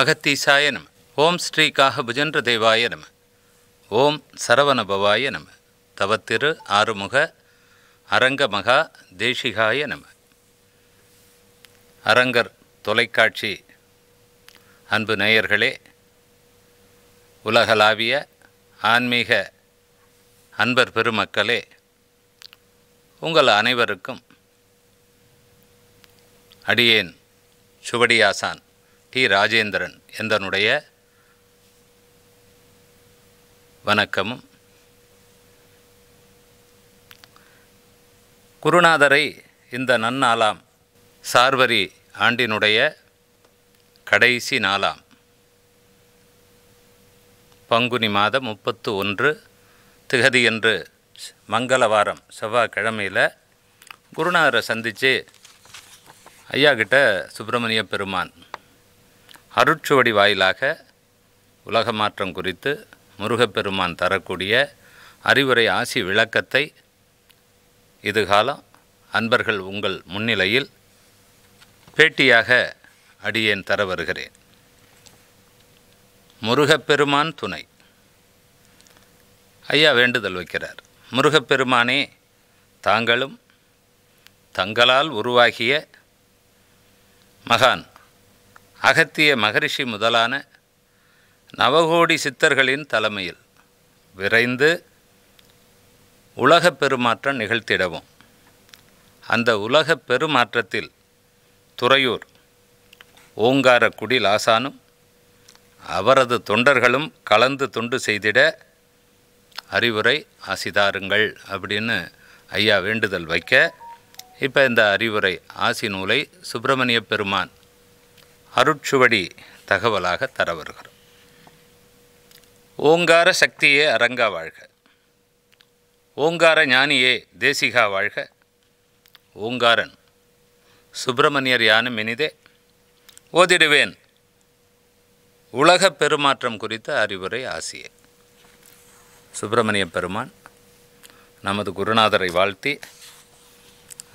அகத்தீசாய நம ஓம் ஸ்ரீகாக புஜன்ற தேவாய நம ஓம் சரவணபவாய நம தவத்திரு ஆறுமுக அரங்கமகா தேசிகாய நம அரங்கர் தொலைக்காட்சி அன்பு நேயர்களே உலகளாவிய ஆன்மீக அன்பர் பெருமக்களே உங்கள் அனைவருக்கும் அடியேன் சுவடியாசான் டி ராஜேந்திரன் என்றனுடைய வணக்கம் குருநாதரை இந்த நன்னாலாம் சார்வரி ஆண்டினுடைய கடைசி நாளாம் பங்குனி மாதம் முப்பத்து ஒன்று திகதி என்று மங்களவாரம் செவ்வாய்க்கிழமையில் குருநாதரை சந்தித்து ஐயா கிட்ட சுப்பிரமணிய பெருமான் அருட்சுவடி வாயிலாக உலக மாற்றம் குறித்து முருகப்பெருமான் தரக்கூடிய அறிவுரை ஆசி விளக்கத்தை இதுகாலம் அன்பர்கள் உங்கள் முன்னிலையில் பேட்டியாக அடியேன் தர வருகிறேன் முருகப்பெருமான் துணை ஐயா வேண்டுதல் வைக்கிறார் முருகப்பெருமானே தாங்களும் தங்களால் உருவாகிய மகான் அகத்திய மகரிஷி முதலான நவகோடி சித்தர்களின் தலைமையில் விரைந்து உலகப் பெருமாற்றம் நிகழ்த்திடவும் அந்த உலகப் பெருமாற்றத்தில் துறையூர் ஓங்காரக்குடி லாசானும் அவரது தொண்டர்களும் கலந்து தொண்டு செய்திட அறிவுரை ஆசிதாருங்கள் அப்படின்னு ஐயா வேண்டுதல் வைக்க இப்போ இந்த அறிவுரை ஆசி நூலை சுப்பிரமணிய பெருமான் அருட்சுவடி தகவலாக தர வருகிறோம் ஓங்கார சக்தியே அரங்கா வாழ்க ஓங்கார ஞானியே தேசிகா வாழ்க ஓங்காரன் சுப்பிரமணியர் யானும் இனிதே ஓதிடுவேன் உலக பெருமாற்றம் குறித்த அறிவுரை ஆசியே சுப்பிரமணிய பெருமான் நமது குருநாதரை வாழ்த்தி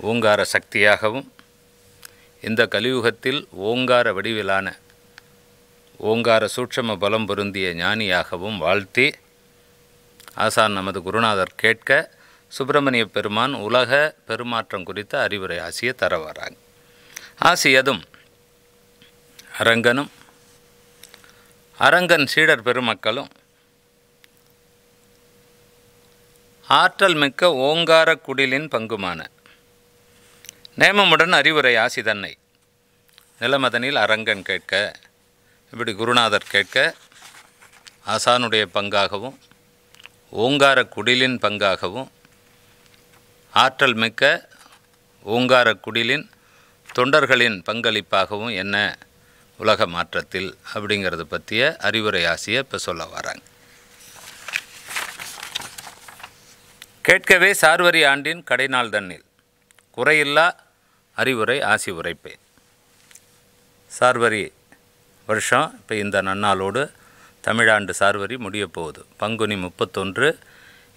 ஓங்கார சக்தியாகவும் இந்த கலியுகத்தில் ஓங்கார வடிவிலான ஓங்கார சூட்சம பலம் பொருந்திய ஞானியாகவும் வாழ்த்தி ஆசான் நமது குருநாதர் கேட்க சுப்பிரமணிய பெருமான் உலக பெருமாற்றம் குறித்த அறிவுரை ஆசிய தர வராங்க ஆசியதும் அரங்கனும் அரங்கன் சீடர் பெருமக்களும் ஆற்றல் மிக்க ஓங்கார குடிலின் பங்குமான நேமமுடன் அறிவுரை ஆசி தன்னை நிலமதனில் அரங்கன் கேட்க இப்படி குருநாதர் கேட்க ஆசானுடைய பங்காகவும் ஓங்கார குடிலின் பங்காகவும் ஆற்றல் மிக்க ஓங்கார குடிலின் தொண்டர்களின் பங்களிப்பாகவும் என்ன உலக மாற்றத்தில் அப்படிங்கிறத பற்றிய அறிவுரை ஆசியை இப்போ சொல்ல வராங்க கேட்கவே சார்வரி ஆண்டின் கடைநாள் தன்னில் குறையில்லா அறிவுரை ஆசி உரைப்பேன் சார்வரி வருஷம் இப்போ இந்த நன்னாளோடு தமிழாண்டு சார்வரி முடிய போகுது பங்குனி முப்பத்தொன்று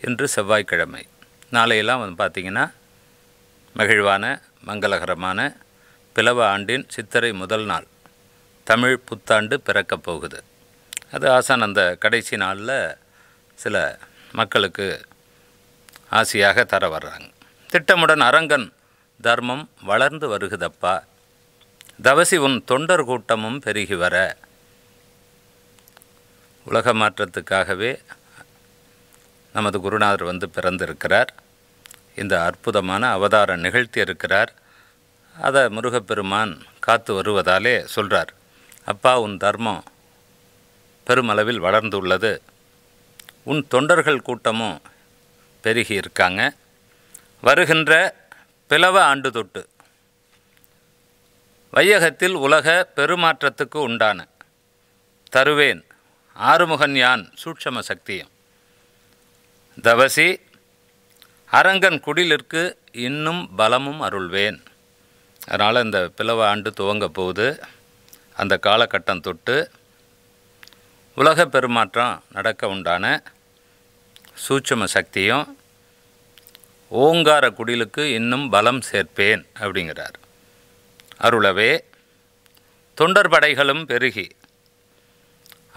இன்று செவ்வாய்க்கிழமை நாளையெல்லாம் வந்து பார்த்திங்கன்னா மகிழ்வான மங்களகரமான பிளவ ஆண்டின் சித்திரை முதல் நாள் தமிழ் புத்தாண்டு பிறக்கப் போகுது அது ஆசான் அந்த கடைசி நாளில் சில மக்களுக்கு ஆசையாக தர வர்றாங்க திட்டமுடன் அரங்கன் தர்மம் வளர்ந்து வருகுதப்பா தவசி உன் தொண்டர் கூட்டமும் பெருகி வர உலக மாற்றத்துக்காகவே நமது குருநாதர் வந்து பிறந்திருக்கிறார் இந்த அற்புதமான அவதாரம் நிகழ்த்தியிருக்கிறார் அதை முருகப்பெருமான் காத்து வருவதாலே சொல்கிறார் அப்பா உன் தர்மம் பெருமளவில் வளர்ந்துள்ளது உன் தொண்டர்கள் கூட்டமும் பெருகி இருக்காங்க வருகின்ற பிளவ ஆண்டு தொட்டு வையகத்தில் உலக பெருமாற்றத்துக்கு உண்டான தருவேன் ஆறுமுகன் யான் சூட்சம சக்தியம் தவசி அரங்கன் குடிலிற்கு இன்னும் பலமும் அருள்வேன் அதனால் இந்த பிளவ ஆண்டு துவங்க போகுது அந்த காலகட்டம் தொட்டு உலக பெருமாற்றம் நடக்க உண்டான சூட்சம சக்தியும் ஓங்கார குடிலுக்கு இன்னும் பலம் சேர்ப்பேன் அப்படிங்கிறார் அருளவே தொண்டர் படைகளும் பெருகி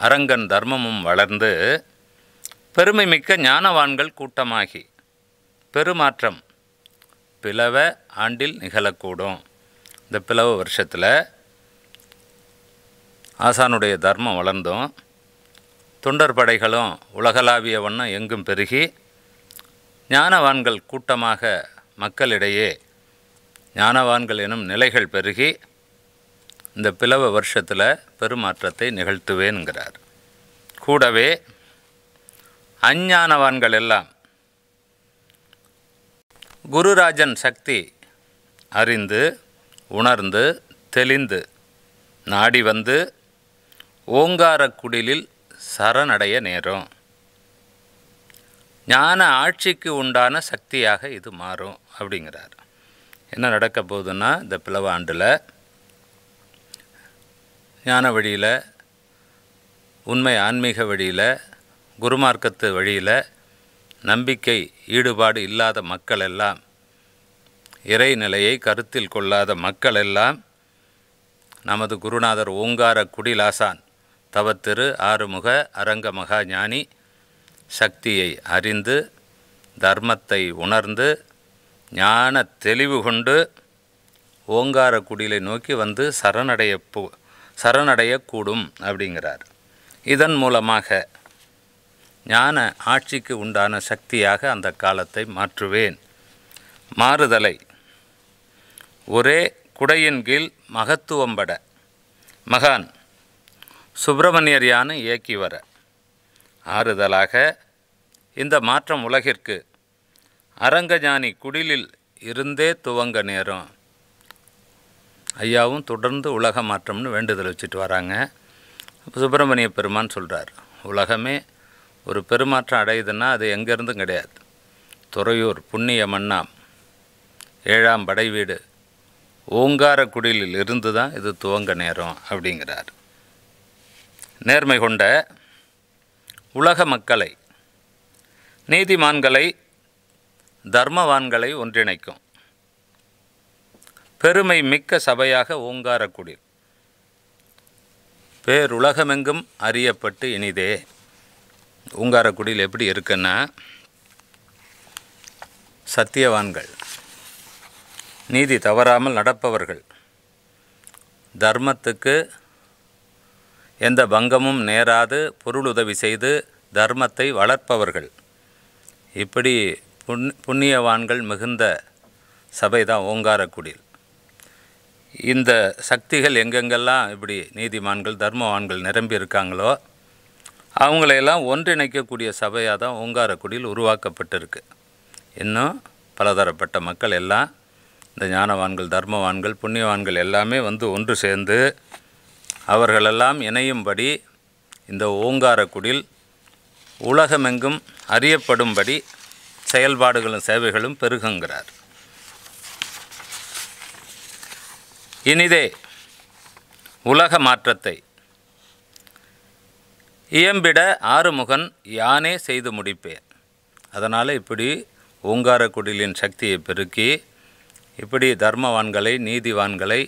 அரங்கன் தர்மமும் வளர்ந்து பெருமை மிக்க ஞானவான்கள் கூட்டமாகி பெருமாற்றம் பிளவ ஆண்டில் நிகழக்கூடும் இந்த பிளவு வருஷத்தில் ஆசானுடைய தர்மம் வளர்ந்தும் தொண்டர் படைகளும் உலகளாவிய வண்ணம் எங்கும் பெருகி ஞானவான்கள் கூட்டமாக மக்களிடையே ஞானவான்கள் எனும் நிலைகள் பெருகி இந்த பிளவ வருஷத்தில் பெருமாற்றத்தை நிகழ்த்துவேன்கிறார் கூடவே அஞ்ஞானவான்கள் எல்லாம் குருராஜன் சக்தி அறிந்து உணர்ந்து தெளிந்து நாடி வந்து ஓங்காரக்குடிலில் சரணடைய நேரம் ஞான ஆட்சிக்கு உண்டான சக்தியாக இது மாறும் அப்படிங்கிறார் என்ன நடக்க போகுதுன்னா இந்த பிளவாண்டில் ஞான வழியில் உண்மை ஆன்மீக வழியில் குருமார்க்கத்து வழியில் நம்பிக்கை ஈடுபாடு இல்லாத மக்கள் எல்லாம் இறைநிலையை கருத்தில் கொள்ளாத மக்கள் எல்லாம் நமது குருநாதர் ஓங்கார குடிலாசான் தவத்திரு ஆறுமுக அரங்க மகா ஞானி சக்தியை அறிந்து தர்மத்தை உணர்ந்து ஞான தெளிவு கொண்டு ஓங்கார குடிலை நோக்கி வந்து சரணடைய சரணடையக்கூடும் அப்படிங்கிறார் இதன் மூலமாக ஞான ஆட்சிக்கு உண்டான சக்தியாக அந்த காலத்தை மாற்றுவேன் மாறுதலை ஒரே குடையின் கீழ் மகத்துவம்பட மகான் சுப்பிரமணியர் யானை இயக்கி வர ஆறுதலாக இந்த மாற்றம் உலகிற்கு அரங்கஞானி குடிலில் இருந்தே துவங்க நேரம் ஐயாவும் தொடர்ந்து உலக மாற்றம்னு வேண்டுதல் வச்சுட்டு வராங்க சுப்பிரமணிய பெருமான் சொல்கிறார் உலகமே ஒரு பெருமாற்றம் அடையுதுன்னா அது எங்கேருந்தும் கிடையாது துறையூர் புண்ணிய மன்னாம் ஏழாம் படை வீடு ஓங்கார குடிலில் இருந்து தான் இது துவங்க நேரம் அப்படிங்கிறார் நேர்மை கொண்ட உலக மக்களை நீதிமான்களை தர்மவான்களை ஒன்றிணைக்கும் பெருமை மிக்க சபையாக ஓங்காரக்குடில் பேருலகமெங்கும் அறியப்பட்டு இனிதே ஓங்காரக்குடியில் எப்படி இருக்குன்னா சத்தியவான்கள் நீதி தவறாமல் நடப்பவர்கள் தர்மத்துக்கு எந்த பங்கமும் நேராது பொருளுதவி செய்து தர்மத்தை வளர்ப்பவர்கள் இப்படி புண் புண்ணியவான்கள் மிகுந்த சபை தான் ஓங்காரக்குடியில் இந்த சக்திகள் எங்கெங்கெல்லாம் இப்படி நீதிமான்கள் தர்மவான்கள் நிரம்பி இருக்காங்களோ அவங்களையெல்லாம் ஒன்றிணைக்கக்கூடிய சபையாக தான் ஓங்காரக்குடியில் உருவாக்கப்பட்டிருக்கு இன்னும் பலதரப்பட்ட மக்கள் எல்லாம் இந்த ஞானவான்கள் தர்மவான்கள் புண்ணியவான்கள் எல்லாமே வந்து ஒன்று சேர்ந்து அவர்களெல்லாம் இணையும்படி இந்த ஓங்காரக்குடில் உலகமெங்கும் அறியப்படும்படி செயல்பாடுகளும் சேவைகளும் பெருகுங்கிறார் இனிதே உலக மாற்றத்தை இயம்பிட ஆறுமுகன் யானே செய்து முடிப்பேன் அதனால் இப்படி ஓங்காரக்குடிலின் சக்தியை பெருக்கி இப்படி தர்மவான்களை நீதிவான்களை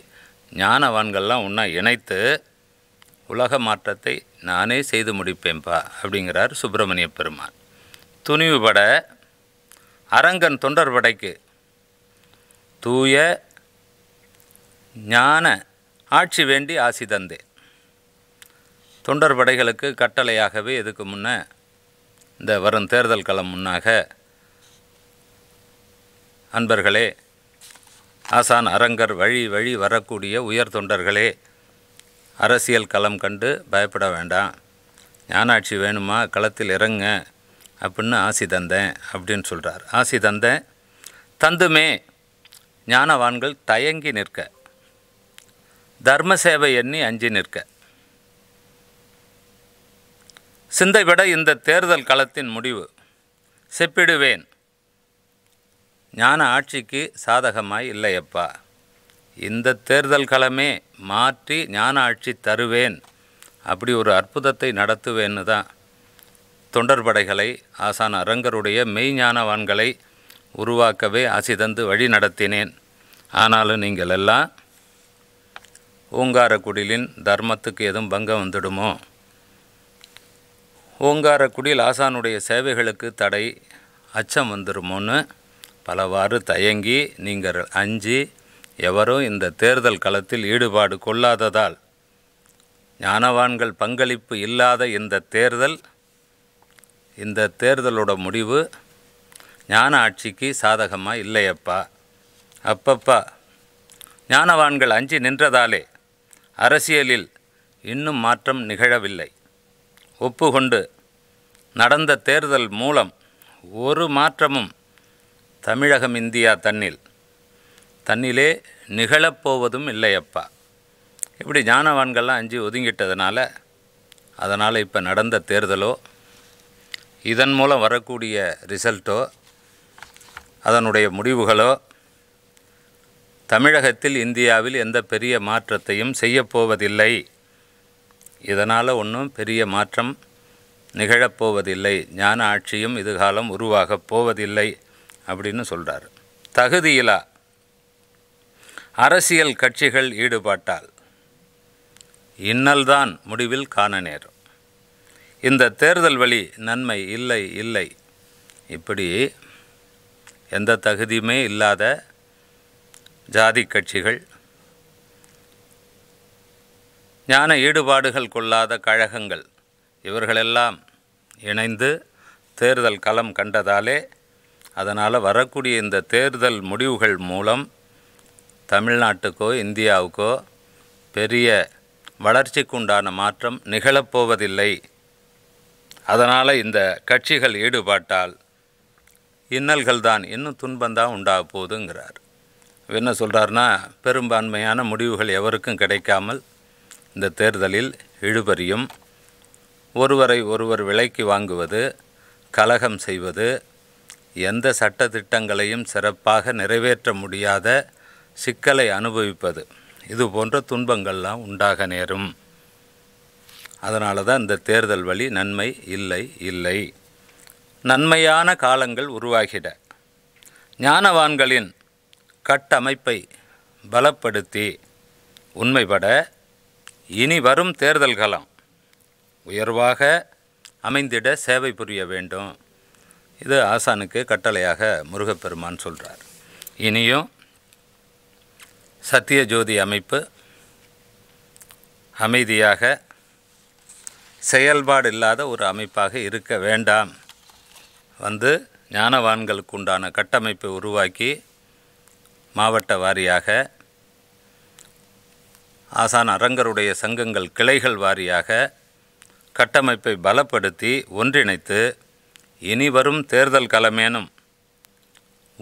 ஞானவான்கள்லாம் ஒன்றா இணைத்து உலக மாற்றத்தை நானே செய்து முடிப்பேன்பா அப்படிங்கிறார் சுப்பிரமணிய பெருமான் துணிவு பட அரங்கன் தொண்டர் படைக்கு தூய ஞான ஆட்சி வேண்டி ஆசி தந்தேன் தொண்டர் படைகளுக்கு கட்டளையாகவே இதுக்கு முன்ன இந்த வரும் தேர்தல் களம் முன்னாக அன்பர்களே ஆசான் அரங்கர் வழி வழி வரக்கூடிய உயர் தொண்டர்களே அரசியல் களம் கண்டு பயப்பட வேண்டாம் ஞானாட்சி வேணுமா களத்தில் இறங்க அப்படின்னு ஆசி தந்தேன் அப்படின்னு சொல்கிறார் ஆசி தந்தேன் தந்துமே ஞானவான்கள் தயங்கி நிற்க தர்ம சேவை எண்ணி அஞ்சி நிற்க சிந்தை விட இந்த தேர்தல் களத்தின் முடிவு செப்பிடுவேன் ஞான ஆட்சிக்கு சாதகமாய் இல்லையப்பா இந்த தேர்தல் களமே மாற்றி ஞான ஆட்சி தருவேன் அப்படி ஒரு அற்புதத்தை நடத்துவேன்னு தான் தொண்டர் படைகளை ஆசான் அரங்கருடைய மெய்ஞானவான்களை உருவாக்கவே ஆசிதந்து வழி நடத்தினேன் ஆனாலும் நீங்கள் எல்லாம் ஓங்காரக்குடிலின் தர்மத்துக்கு எதுவும் பங்கம் வந்துடுமோ ஓங்காரக்குடியில் ஆசானுடைய சேவைகளுக்கு தடை அச்சம் வந்துடுமோன்னு பலவாறு தயங்கி நீங்கள் அஞ்சு எவரும் இந்த தேர்தல் களத்தில் ஈடுபாடு கொள்ளாததால் ஞானவான்கள் பங்களிப்பு இல்லாத இந்த தேர்தல் இந்த தேர்தலோட முடிவு ஞான ஆட்சிக்கு சாதகமாக இல்லையப்பா அப்பப்பா ஞானவான்கள் அஞ்சி நின்றதாலே அரசியலில் இன்னும் மாற்றம் நிகழவில்லை ஒப்புகொண்டு நடந்த தேர்தல் மூலம் ஒரு மாற்றமும் தமிழகம் இந்தியா தன்னில் தன்னிலே நிகழப்போவதும் இல்லையப்பா இப்படி ஞானவான்கள்லாம் அஞ்சு ஒதுங்கிட்டதுனால அதனால் இப்போ நடந்த தேர்தலோ இதன் மூலம் வரக்கூடிய ரிசல்ட்டோ அதனுடைய முடிவுகளோ தமிழகத்தில் இந்தியாவில் எந்த பெரிய மாற்றத்தையும் செய்யப்போவதில்லை இதனால் ஒன்றும் பெரிய மாற்றம் நிகழப்போவதில்லை ஞான ஆட்சியும் இதுகாலம் உருவாகப் போவதில்லை அப்படின்னு சொல்கிறார் தகுதியிலா அரசியல் கட்சிகள் ஈடுபட்டால் இன்னல்தான் முடிவில் காண நேரும் இந்த தேர்தல் வழி நன்மை இல்லை இல்லை இப்படி எந்த தகுதியுமே இல்லாத ஜாதி கட்சிகள் ஞான ஈடுபாடுகள் கொள்ளாத கழகங்கள் இவர்களெல்லாம் இணைந்து தேர்தல் களம் கண்டதாலே அதனால் வரக்கூடிய இந்த தேர்தல் முடிவுகள் மூலம் தமிழ்நாட்டுக்கோ இந்தியாவுக்கோ பெரிய வளர்ச்சிக்குண்டான மாற்றம் நிகழப்போவதில்லை அதனால் இந்த கட்சிகள் ஈடுபாட்டால் இன்னல்கள் தான் இன்னும் துன்பந்தான் உண்டாக போகுதுங்கிறார் என்ன சொல்கிறாருன்னா பெரும்பான்மையான முடிவுகள் எவருக்கும் கிடைக்காமல் இந்த தேர்தலில் இழுபறியும் ஒருவரை ஒருவர் விலைக்கு வாங்குவது கலகம் செய்வது எந்த சட்டத்திட்டங்களையும் சிறப்பாக நிறைவேற்ற முடியாத சிக்கலை அனுபவிப்பது இது போன்ற துன்பங்கள்லாம் உண்டாக நேரும் அதனால தான் இந்த தேர்தல் வழி நன்மை இல்லை இல்லை நன்மையான காலங்கள் உருவாகிட ஞானவான்களின் கட்டமைப்பை பலப்படுத்தி உண்மைபட இனி வரும் தேர்தல் காலம் உயர்வாக அமைந்திட சேவை புரிய வேண்டும் இது ஆசானுக்கு கட்டளையாக முருகப்பெருமான் சொல்கிறார் இனியும் சத்தியஜோதி அமைப்பு அமைதியாக செயல்பாடு இல்லாத ஒரு அமைப்பாக இருக்க வேண்டாம் வந்து ஞானவான்களுக்கு உண்டான கட்டமைப்பை உருவாக்கி மாவட்ட வாரியாக ஆசான் அரங்கருடைய சங்கங்கள் கிளைகள் வாரியாக கட்டமைப்பை பலப்படுத்தி ஒன்றிணைத்து இனி வரும் தேர்தல் களமேனும்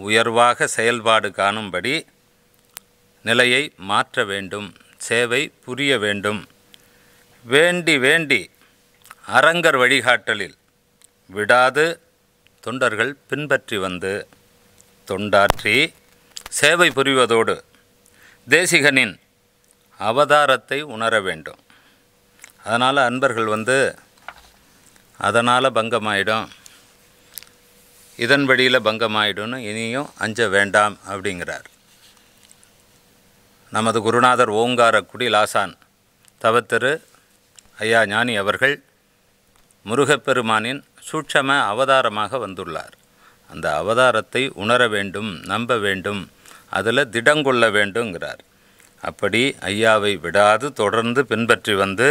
உயர்வாக செயல்பாடு காணும்படி நிலையை மாற்ற வேண்டும் சேவை புரிய வேண்டும் வேண்டி வேண்டி அரங்கர் வழிகாட்டலில் விடாது தொண்டர்கள் பின்பற்றி வந்து தொண்டாற்றி சேவை புரிவதோடு தேசிகனின் அவதாரத்தை உணர வேண்டும் அதனால் அன்பர்கள் வந்து அதனால் பங்கமாயிடும் இதன் வழியில் பங்கமாயிடும்னு இனியும் அஞ்ச வேண்டாம் அப்படிங்கிறார் நமது குருநாதர் ஓங்காரக்குடி லாசான் தவத்திரு ஐயா ஞானி அவர்கள் முருகப்பெருமானின் சூட்சம அவதாரமாக வந்துள்ளார் அந்த அவதாரத்தை உணர வேண்டும் நம்ப வேண்டும் அதில் திடங்கொள்ள வேண்டுங்கிறார் அப்படி ஐயாவை விடாது தொடர்ந்து பின்பற்றி வந்து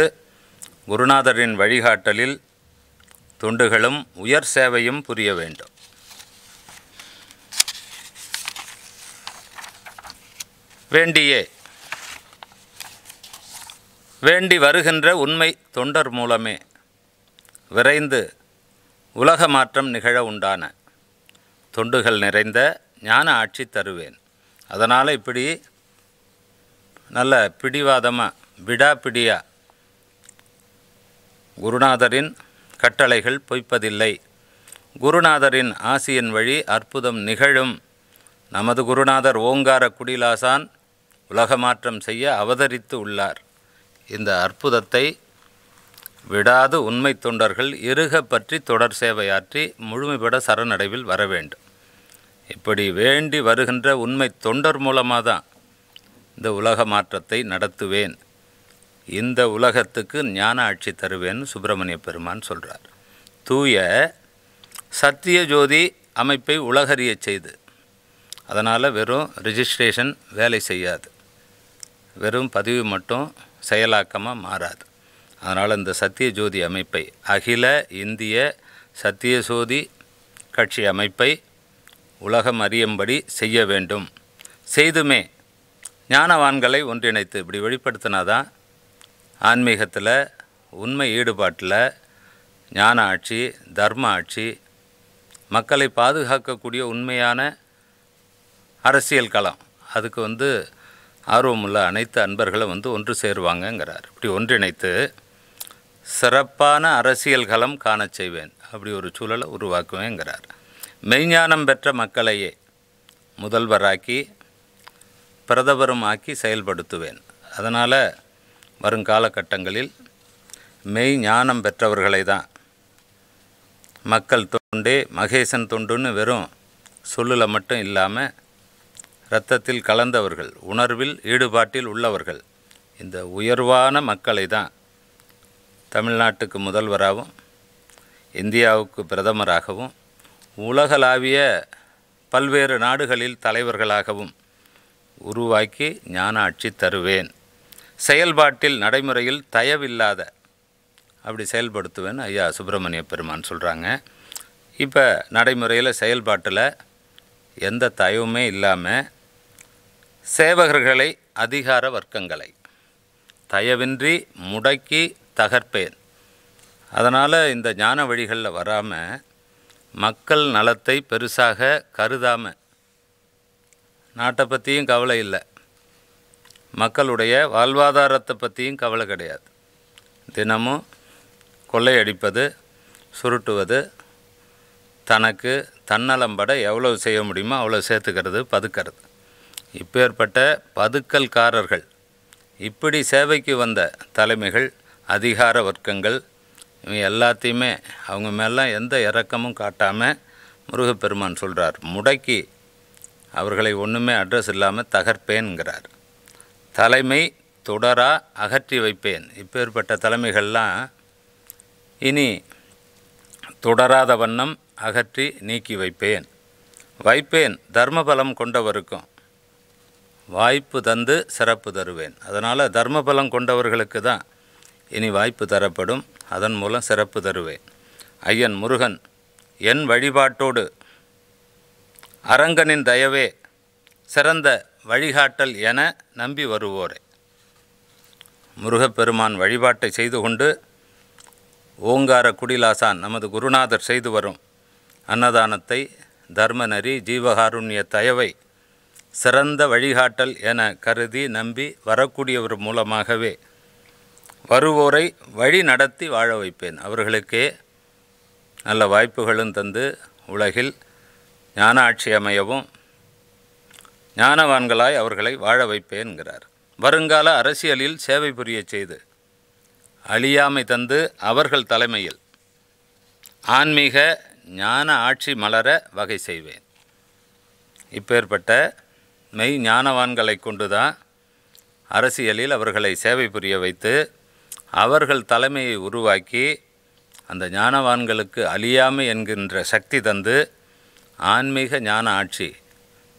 குருநாதரின் வழிகாட்டலில் தொண்டுகளும் உயர் சேவையும் புரிய வேண்டும் வேண்டியே வேண்டி வருகின்ற உண்மை தொண்டர் மூலமே விரைந்து உலக மாற்றம் நிகழ உண்டான தொண்டுகள் நிறைந்த ஞான ஆட்சி தருவேன் அதனால் இப்படி நல்ல பிடிவாதமாக பிடியா குருநாதரின் கட்டளைகள் பொய்ப்பதில்லை குருநாதரின் ஆசியின் வழி அற்புதம் நிகழும் நமது குருநாதர் ஓங்கார குடிலாசான் உலகமாற்றம் செய்ய அவதரித்து உள்ளார் இந்த அற்புதத்தை விடாது உண்மை தொண்டர்கள் இருக பற்றி தொடர் சேவையாற்றி முழுமைபட சரணடைவில் வர வேண்டும் இப்படி வேண்டி வருகின்ற உண்மை தொண்டர் மூலமாக தான் இந்த உலக மாற்றத்தை நடத்துவேன் இந்த உலகத்துக்கு ஞான ஆட்சி தருவேன் சுப்பிரமணிய பெருமான் சொல்கிறார் தூய சத்திய ஜோதி அமைப்பை உலகறிய செய்து அதனால் வெறும் ரிஜிஸ்ட்ரேஷன் வேலை செய்யாது வெறும் பதிவு மட்டும் செயலாக்கமாக மாறாது அதனால் இந்த சத்திய ஜோதி அமைப்பை அகில இந்திய சத்திய ஜோதி கட்சி அமைப்பை உலகம் அறியும்படி செய்ய வேண்டும் செய்துமே ஞானவான்களை ஒன்றிணைத்து இப்படி வெளிப்படுத்தினாதான் ஆன்மீகத்தில் உண்மை ஈடுபாட்டில் ஞான ஆட்சி தர்ம ஆட்சி மக்களை பாதுகாக்கக்கூடிய உண்மையான அரசியல் களம் அதுக்கு வந்து ஆர்வமுள்ள அனைத்து அன்பர்களும் வந்து ஒன்று சேருவாங்கங்கிறார் இப்படி ஒன்றிணைத்து சிறப்பான அரசியல் களம் காண செய்வேன் அப்படி ஒரு சூழலை உருவாக்குவேங்கிறார் மெய்ஞானம் பெற்ற மக்களையே முதல்வராக்கி பிரதமரும் ஆக்கி செயல்படுத்துவேன் அதனால் வருங்காலகட்டங்களில் மெய் ஞானம் பெற்றவர்களை தான் மக்கள் தொண்டே மகேசன் தொண்டுன்னு வெறும் சொல்லில் மட்டும் இல்லாமல் இரத்தத்தில் கலந்தவர்கள் உணர்வில் ஈடுபாட்டில் உள்ளவர்கள் இந்த உயர்வான மக்களை தான் தமிழ்நாட்டுக்கு முதல்வராகவும் இந்தியாவுக்கு பிரதமராகவும் உலகளாவிய பல்வேறு நாடுகளில் தலைவர்களாகவும் உருவாக்கி ஞான ஆட்சி தருவேன் செயல்பாட்டில் நடைமுறையில் தயவில்லாத அப்படி செயல்படுத்துவேன் ஐயா சுப்பிரமணிய பெருமான் சொல்கிறாங்க இப்போ நடைமுறையில் செயல்பாட்டில் எந்த தயவுமே இல்லாமல் சேவகர்களை அதிகார வர்க்கங்களை தயவின்றி முடக்கி தகர்ப்பேன் அதனால் இந்த ஞான வழிகளில் வராமல் மக்கள் நலத்தை பெருசாக கருதாமல் நாட்டை பற்றியும் கவலை இல்லை மக்களுடைய வாழ்வாதாரத்தை பற்றியும் கவலை கிடையாது தினமும் கொள்ளையடிப்பது சுருட்டுவது தனக்கு தன்னலம்பட எவ்வளவு செய்ய முடியுமோ அவ்வளோ சேர்த்துக்கிறது பதுக்கிறது இப்பேற்பட்ட பதுக்கல்காரர்கள் இப்படி சேவைக்கு வந்த தலைமைகள் அதிகார வர்க்கங்கள் இவங்க எல்லாத்தையுமே அவங்க மேலாம் எந்த இறக்கமும் காட்டாமல் முருகப்பெருமான் சொல்கிறார் முடக்கி அவர்களை ஒன்றுமே அட்ரஸ் இல்லாமல் தகர்ப்பேன்கிறார் தலைமை தொடரா அகற்றி வைப்பேன் இப்பேற்பட்ட தலைமைகள்லாம் இனி தொடராத வண்ணம் அகற்றி நீக்கி வைப்பேன் வைப்பேன் தர்மபலம் கொண்டவருக்கும் வாய்ப்பு தந்து சிறப்பு தருவேன் அதனால் தர்மபலம் கொண்டவர்களுக்கு தான் இனி வாய்ப்பு தரப்படும் அதன் மூலம் சிறப்பு தருவேன் ஐயன் முருகன் என் வழிபாட்டோடு அரங்கனின் தயவே சிறந்த வழிகாட்டல் என நம்பி வருவோரே முருகப்பெருமான் வழிபாட்டை செய்து கொண்டு ஓங்கார குடிலாசான் நமது குருநாதர் செய்து வரும் அன்னதானத்தை தர்மநரி ஜீவகாருண்ய தயவை சிறந்த வழிகாட்டல் என கருதி நம்பி வரக்கூடியவர் மூலமாகவே வருவோரை வழி நடத்தி வாழ வைப்பேன் அவர்களுக்கே நல்ல வாய்ப்புகளும் தந்து உலகில் ஞான ஆட்சி அமையவும் ஞானவான்களாய் அவர்களை வாழ வைப்பேன்கிறார் வருங்கால அரசியலில் சேவை புரிய செய்து அழியாமை தந்து அவர்கள் தலைமையில் ஆன்மீக ஞான ஆட்சி மலர வகை செய்வேன் இப்பேற்பட்ட மெய் ஞானவான்களை கொண்டுதான் அரசியலில் அவர்களை சேவை புரிய வைத்து அவர்கள் தலைமையை உருவாக்கி அந்த ஞானவான்களுக்கு அழியாமை என்கின்ற சக்தி தந்து ஆன்மீக ஞான ஆட்சி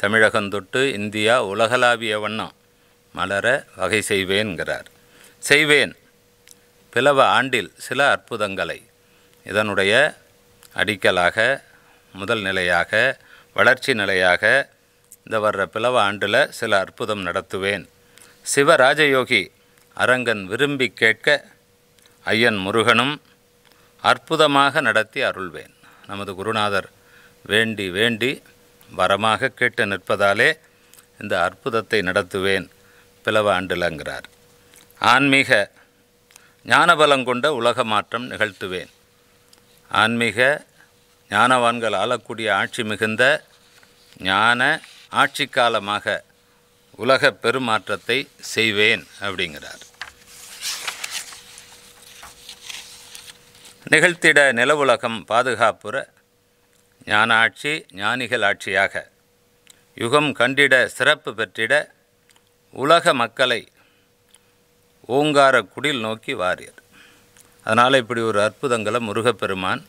தமிழகம் தொட்டு இந்தியா உலகளாவிய வண்ணம் மலர வகை செய்வேன்கிறார் செய்வேன் பிளவ ஆண்டில் சில அற்புதங்களை இதனுடைய அடிக்கலாக முதல் நிலையாக வளர்ச்சி நிலையாக இந்த வர்ற பிளவ ஆண்டில் சில அற்புதம் நடத்துவேன் சிவராஜயோகி அரங்கன் விரும்பி கேட்க ஐயன் முருகனும் அற்புதமாக நடத்தி அருள்வேன் நமது குருநாதர் வேண்டி வேண்டி வரமாக கேட்டு நிற்பதாலே இந்த அற்புதத்தை நடத்துவேன் பிளவ ஆண்டுலங்கிறார் ஆன்மீக ஞானபலம் கொண்ட உலக மாற்றம் நிகழ்த்துவேன் ஆன்மீக ஞானவான்கள் ஆளக்கூடிய ஆட்சி மிகுந்த ஞான ஆட்சி காலமாக உலக பெருமாற்றத்தை செய்வேன் அப்படிங்கிறார் நிகழ்த்திட நிலவுலகம் பாதுகாப்புற ஞான ஆட்சி ஞானிகள் ஆட்சியாக யுகம் கண்டிட சிறப்பு பெற்றிட உலக மக்களை ஓங்கார குடில் நோக்கி வாரியர் அதனால் இப்படி ஒரு அற்புதங்களை முருகப்பெருமான்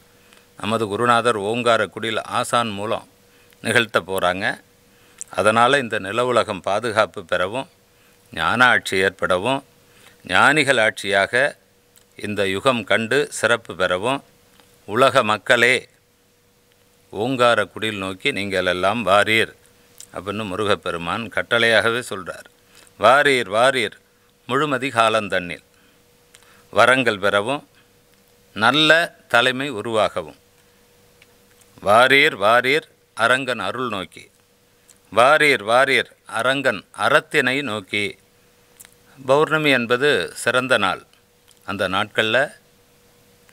நமது குருநாதர் ஓங்கார குடில் ஆசான் மூலம் நிகழ்த்த போகிறாங்க அதனால் இந்த நில உலகம் பாதுகாப்பு பெறவும் ஞான ஆட்சி ஏற்படவும் ஞானிகள் ஆட்சியாக இந்த யுகம் கண்டு சிறப்பு பெறவும் உலக மக்களே ஓங்கார குடில் நோக்கி நீங்கள் எல்லாம் வாரீர் அப்படின்னு முருகப்பெருமான் கட்டளையாகவே சொல்கிறார் வாரீர் வாரீர் முழுமதி காலந்தண்ணில் வரங்கள் பெறவும் நல்ல தலைமை உருவாகவும் வாரீர் வாரீர் அரங்கன் அருள் நோக்கி வாரீர் வாரீர் அரங்கன் அறத்தினை நோக்கி பௌர்ணமி என்பது சிறந்த நாள் அந்த நாட்களில்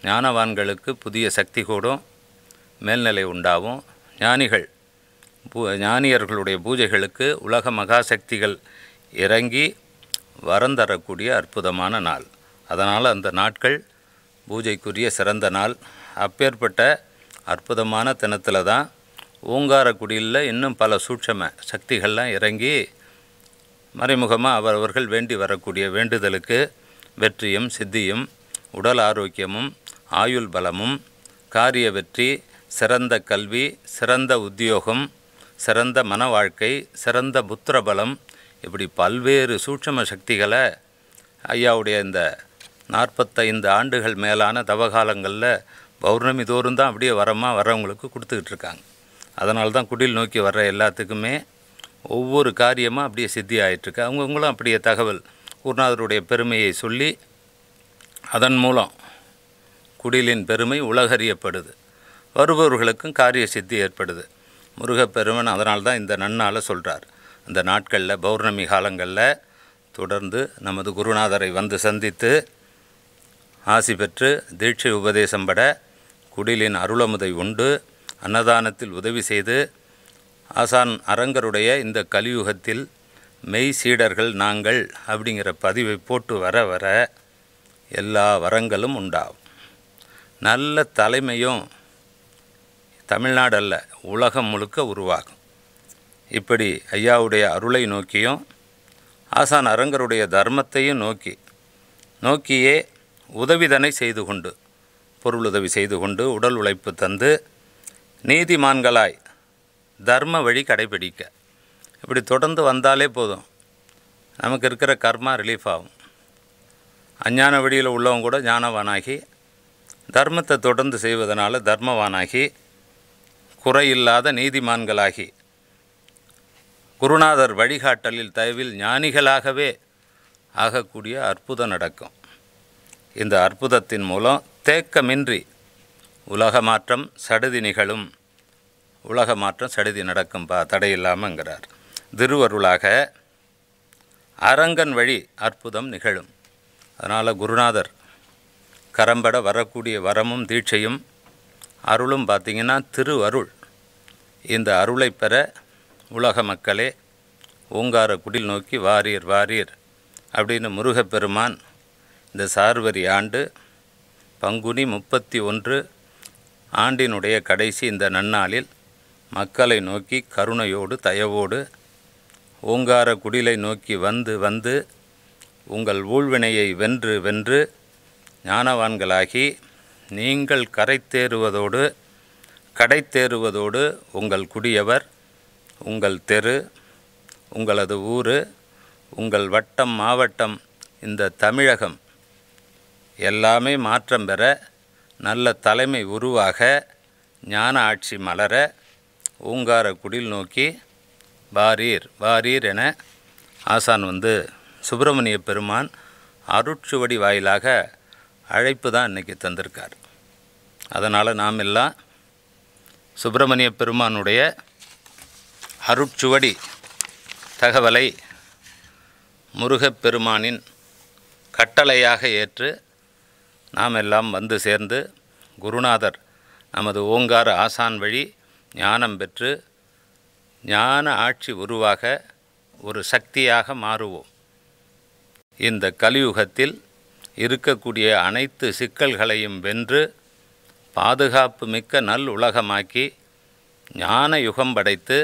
ஞானவான்களுக்கு புதிய சக்தி கூடும் மேல்நிலை உண்டாகும் ஞானிகள் பூ ஞானியர்களுடைய பூஜைகளுக்கு உலக மகாசக்திகள் இறங்கி வரம் தரக்கூடிய அற்புதமான நாள் அதனால் அந்த நாட்கள் பூஜைக்குரிய சிறந்த நாள் அப்பேற்பட்ட அற்புதமான தினத்தில் தான் ஓங்காரக்குடியில் இன்னும் பல சூட்சம சக்திகள்லாம் இறங்கி மறைமுகமாக அவரவர்கள் வேண்டி வரக்கூடிய வேண்டுதலுக்கு வெற்றியும் சித்தியும் உடல் ஆரோக்கியமும் ஆயுள் பலமும் காரிய வெற்றி சிறந்த கல்வி சிறந்த உத்தியோகம் சிறந்த மன வாழ்க்கை சிறந்த புத்திர பலம் இப்படி பல்வேறு சூட்சம சக்திகளை ஐயாவுடைய இந்த நாற்பத்தைந்து ஆண்டுகள் மேலான தவகாலங்களில் பௌர்ணமி தோறும் தான் அப்படியே வரமாக வரவங்களுக்கு கொடுத்துக்கிட்டு இருக்காங்க அதனால தான் குடில் நோக்கி வர்ற எல்லாத்துக்குமே ஒவ்வொரு காரியமாக அப்படியே சித்தி ஆகிட்டுருக்கு அவங்கவுங்களும் அப்படியே தகவல் குருநாதருடைய பெருமையை சொல்லி அதன் மூலம் குடிலின் பெருமை உலகறியப்படுது வருபவர்களுக்கும் காரிய சித்தி ஏற்படுது முருகப்பெருமன் அதனால் தான் இந்த நன்னால் சொல்கிறார் இந்த நாட்களில் பௌர்ணமி காலங்களில் தொடர்ந்து நமது குருநாதரை வந்து சந்தித்து ஆசி பெற்று தீட்சை உபதேசம் பட குடிலின் அருளமுதை உண்டு அன்னதானத்தில் உதவி செய்து ஆசான் அரங்கருடைய இந்த கலியுகத்தில் மெய் சீடர்கள் நாங்கள் அப்படிங்கிற பதிவை போட்டு வர வர எல்லா வரங்களும் உண்டாகும் நல்ல தலைமையும் தமிழ்நாடல்ல உலகம் முழுக்க உருவாகும் இப்படி ஐயாவுடைய அருளை நோக்கியும் ஆசான் அரங்கருடைய தர்மத்தையும் நோக்கி நோக்கியே உதவிதனை செய்து கொண்டு பொருளுதவி செய்து கொண்டு உடல் உழைப்பு தந்து நீதிமான்களாய் தர்ம வழி கடைபிடிக்க இப்படி தொடர்ந்து வந்தாலே போதும் நமக்கு இருக்கிற கர்மா ரிலீஃப் ஆகும் அஞ்ஞான வழியில் உள்ளவங்க கூட ஞானவானாகி தர்மத்தை தொடர்ந்து செய்வதனால் தர்மவானாகி குறையில்லாத நீதிமான்களாகி குருநாதர் வழிகாட்டலில் தயவில் ஞானிகளாகவே ஆகக்கூடிய அற்புதம் நடக்கும் இந்த அற்புதத்தின் மூலம் தேக்கமின்றி உலக மாற்றம் சடுதி நிகழும் உலக மாற்றம் சடுதி நடக்கும் பா தடையில்லாமங்கிறார் திருவருளாக அரங்கன் வழி அற்புதம் நிகழும் அதனால் குருநாதர் கரம்பட வரக்கூடிய வரமும் தீட்சையும் அருளும் பார்த்திங்கன்னா திருவருள் இந்த அருளை பெற உலக மக்களே ஓங்கார குடில் நோக்கி வாரியர் வாரியர் அப்படின்னு முருகப்பெருமான் இந்த சார்வரி ஆண்டு பங்குனி முப்பத்தி ஒன்று ஆண்டினுடைய கடைசி இந்த நன்னாளில் மக்களை நோக்கி கருணையோடு தயவோடு ஓங்கார குடிலை நோக்கி வந்து வந்து உங்கள் ஊழ்வினையை வென்று வென்று ஞானவான்களாகி நீங்கள் கரைத்தேறுவதோடு கடைத்தேறுவதோடு உங்கள் குடியவர் உங்கள் தெரு உங்களது ஊர் உங்கள் வட்டம் மாவட்டம் இந்த தமிழகம் எல்லாமே மாற்றம் பெற நல்ல தலைமை உருவாக ஞான ஆட்சி மலர ஊங்கார குடில் நோக்கி வாரீர் வாரீர் என ஆசான் வந்து சுப்பிரமணிய பெருமான் அருட்சுவடி வாயிலாக அழைப்பு தான் இன்றைக்கி தந்திருக்கார் அதனால் நாம் எல்லாம் சுப்பிரமணிய பெருமானுடைய அருட்சுவடி தகவலை முருகப்பெருமானின் கட்டளையாக ஏற்று நாம் எல்லாம் வந்து சேர்ந்து குருநாதர் நமது ஓங்கார ஆசான் வழி ஞானம் பெற்று ஞான ஆட்சி உருவாக ஒரு சக்தியாக மாறுவோம் இந்த கலியுகத்தில் இருக்கக்கூடிய அனைத்து சிக்கல்களையும் வென்று பாதுகாப்பு மிக்க நல் உலகமாக்கி ஞான யுகம் படைத்து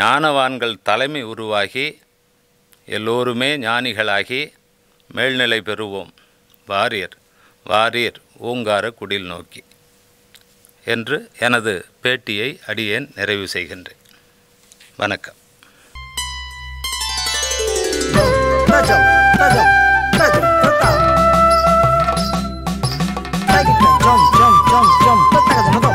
ஞானவான்கள் தலைமை உருவாகி எல்லோருமே ஞானிகளாகி மேல்நிலை பெறுவோம் வாரியர் வாரீர் ஊங்கார குடில் நோக்கி என்று எனது பேட்டியை அடியேன் நிறைவு செய்கின்றேன் வணக்கம் ஜம் ஜம் ஜம் ஜம்